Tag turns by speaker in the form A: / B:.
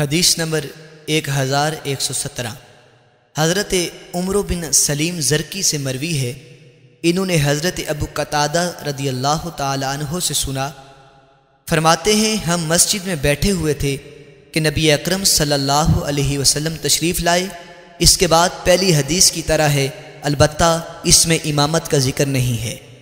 A: हदीस नंबर एक हज़ार एक सौ सत्रह हज़रत उम्र बिन सलीम जरकी से मरवी है इन्होंने हज़रत अबू कतादा रदी अल्लाह तहों से सुना फरमाते हैं हम मस्जिद में बैठे हुए थे कि नबी अक्रम सल्लल्लाहु अलैहि तशरीफ़ लाए इसके बाद पहली हदीस की तरह है अलबत् इसमें इमामत का जिक्र नहीं है